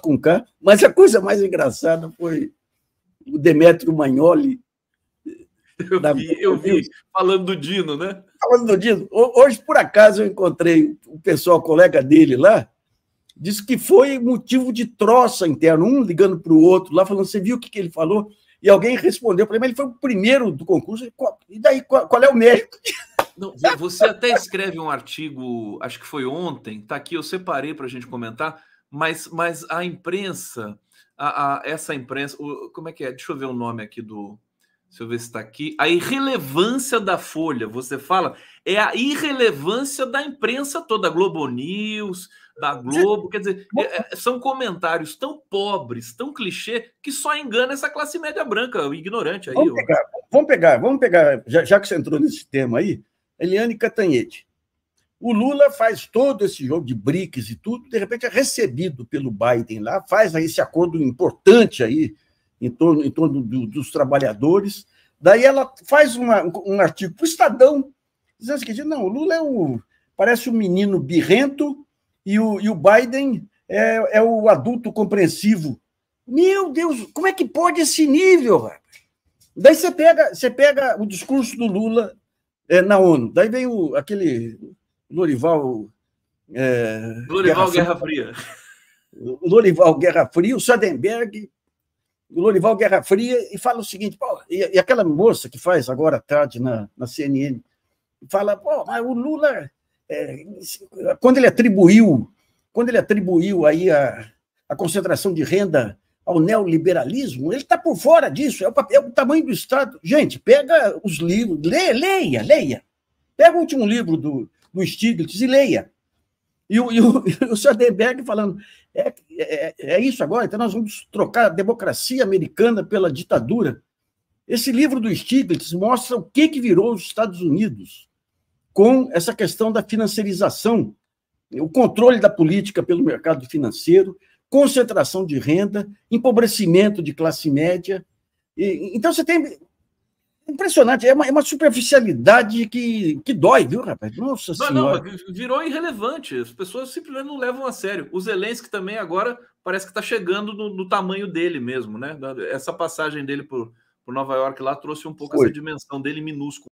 com K, mas a coisa mais engraçada foi o Demetrio Magnoli. Eu, da... vi, eu vi, falando do Dino, né? Falando do Dino. Hoje, por acaso, eu encontrei o pessoal, colega dele lá, disse que foi motivo de troça interna, um ligando para o outro lá, falando: Você viu o que, que ele falou? E alguém respondeu para ele, mas ele foi o primeiro do concurso. E daí, qual, qual é o mérito? Não, você até escreve um artigo, acho que foi ontem, está aqui, eu separei para a gente comentar mas, mas a imprensa, a, a, essa imprensa, o, como é que é? Deixa eu ver o nome aqui do. Deixa eu ver se está aqui. A irrelevância da Folha, você fala, é a irrelevância da imprensa toda, da Globo News, da Globo. Quer dizer, é, é, são comentários tão pobres, tão clichê, que só engana essa classe média branca, o ignorante aí. Vamos, pegar, vamos pegar, vamos pegar já, já que você entrou nesse tema aí, Eliane Catanhete. O Lula faz todo esse jogo de BRICS e tudo, de repente é recebido pelo Biden lá, faz aí esse acordo importante aí em torno, em torno do, dos trabalhadores. Daí ela faz uma, um artigo para o Estadão, dizendo que não, o Lula é o, parece um menino birrento e o, e o Biden é, é o adulto compreensivo. Meu Deus, como é que pode esse nível, rapaz? Daí você pega, você pega o discurso do Lula é, na ONU, daí vem o, aquele Lorival. É, Lorival Guerra, Guerra Fria. Lorival Guerra Fria, o Soderbergh, Lorival Guerra Fria, e fala o seguinte: pô, e, e, aquela moça que faz agora à tarde na, na CNN, fala, pô, mas o Lula, é, quando ele atribuiu, quando ele atribuiu aí a, a concentração de renda ao neoliberalismo, ele está por fora disso, é o, papel, é o, tamanho do Estado. Gente, pega os livros, leia, leia, leia. Pega o último livro do, do Stiglitz e leia. E o, e o, e o Soderbergh falando, é, é, é isso agora, então nós vamos trocar a democracia americana pela ditadura. Esse livro do Stiglitz mostra o que, que virou os Estados Unidos com essa questão da financiarização, o controle da política pelo mercado financeiro, concentração de renda, empobrecimento de classe média. E, então, você tem Impressionante, é uma, é uma superficialidade que, que dói, viu, rapaz? Nossa não, senhora. Não, virou irrelevante. As pessoas simplesmente não levam a sério. O Zelensky também agora parece que está chegando no, no, tamanho dele mesmo, né? Essa passagem dele por, por Nova York lá trouxe um pouco Foi. essa dimensão dele minúscula.